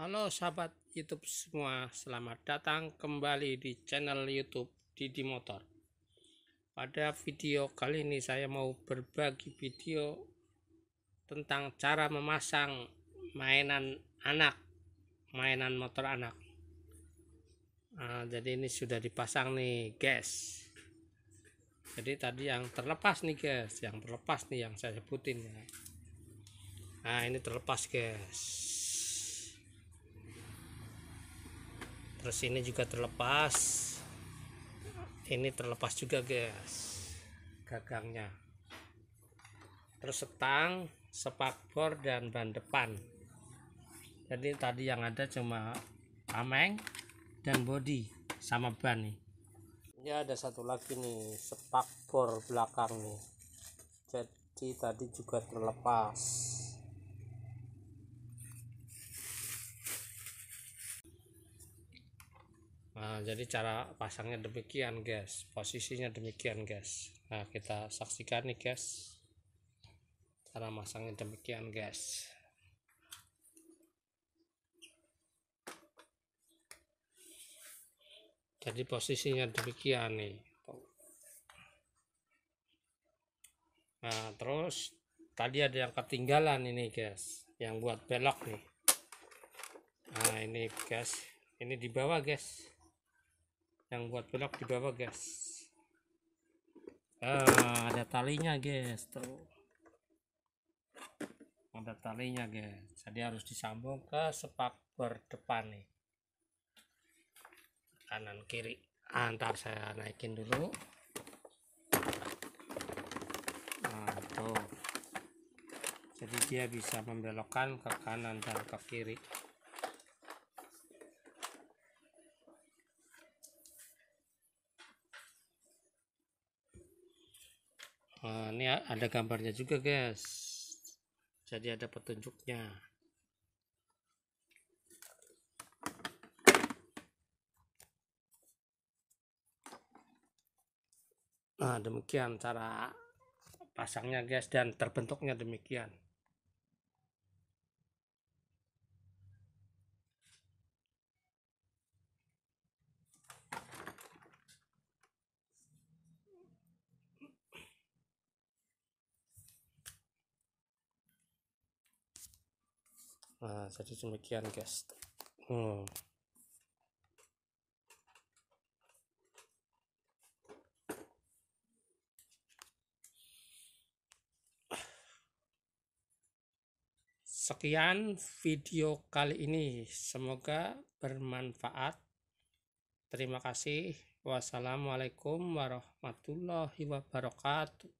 Halo sahabat YouTube semua, selamat datang kembali di channel YouTube Didi Motor. Pada video kali ini saya mau berbagi video tentang cara memasang mainan anak, mainan motor anak. Nah, jadi ini sudah dipasang nih, guys. Jadi tadi yang terlepas nih, guys, yang terlepas nih yang saya sebutin ya. Nah, ini terlepas, guys terus ini juga terlepas ini terlepas juga guys gagangnya terus setang sepakbor dan ban depan jadi tadi yang ada cuma ameng dan body sama ban nih ini ada satu lagi nih sepakbor belakang nih jadi tadi juga terlepas Nah, jadi cara pasangnya demikian, guys. Posisinya demikian, guys. Nah, kita saksikan nih, guys. Cara masangnya demikian, guys. Jadi posisinya demikian nih. Nah, terus tadi ada yang ketinggalan ini, guys. Yang buat belok nih. Nah, ini, guys. Ini di bawah, guys yang buat belok di bawah guys ah, ada talinya guys tuh ada talinya guys jadi harus disambung ke sepak berdepan nih kanan kiri antar ah, saya naikin dulu nah tuh jadi dia bisa membelokkan ke kanan dan ke kiri Eh, ini ada gambarnya juga guys jadi ada petunjuknya nah demikian cara pasangnya guys dan terbentuknya demikian nah jadi demikian guys hmm. sekian video kali ini semoga bermanfaat terima kasih wassalamualaikum warahmatullahi wabarakatuh